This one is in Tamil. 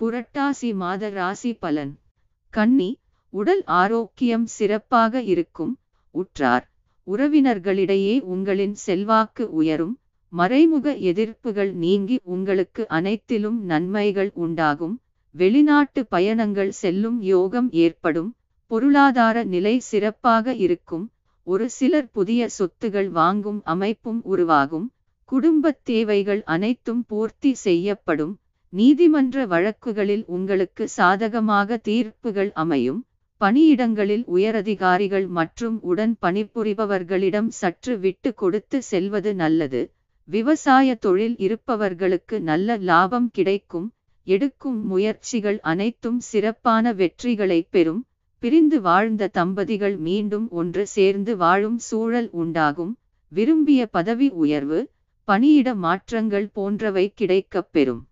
புரட்டாசி மாத ராசி பலன் கன்னி உடல் ஆரோக்கியம் சிறப்பாக இருக்கும் உற்றார் உறவினர்களிடையே உங்களின் செல்வாக்கு உயரும் மறைமுக எதிர்ப்புகள் நீங்கி உங்களுக்கு அனைத்திலும் நன்மைகள் உண்டாகும் வெளிநாட்டு பயணங்கள் செல்லும் யோகம் ஏற்படும் பொருளாதார நிலை சிறப்பாக இருக்கும் ஒரு சிலர் புதிய சொத்துகள் வாங்கும் அமைப்பும் உருவாகும் குடும்பத் தேவைகள் அனைத்தும் பூர்த்தி செய்யப்படும் நீதிமன்ற வழக்குகளில் உங்களுக்கு சாதகமாக தீர்ப்புகள் அமையும் பணியிடங்களில் உயரதிகாரிகள் மற்றும் உடன் பணிபுரிபவர்களிடம் சற்று விட்டு கொடுத்து செல்வது நல்லது விவசாய தொழில் இருப்பவர்களுக்கு நல்ல லாபம் கிடைக்கும் எடுக்கும் முயற்சிகள் அனைத்தும் சிறப்பான வெற்றிகளை பெறும் பிரிந்து வாழ்ந்த தம்பதிகள் மீண்டும் ஒன்று சேர்ந்து வாழும் சூழல் உண்டாகும் விரும்பிய பதவி உயர்வு பணியிட மாற்றங்கள் போன்றவை கிடைக்கப் பெறும்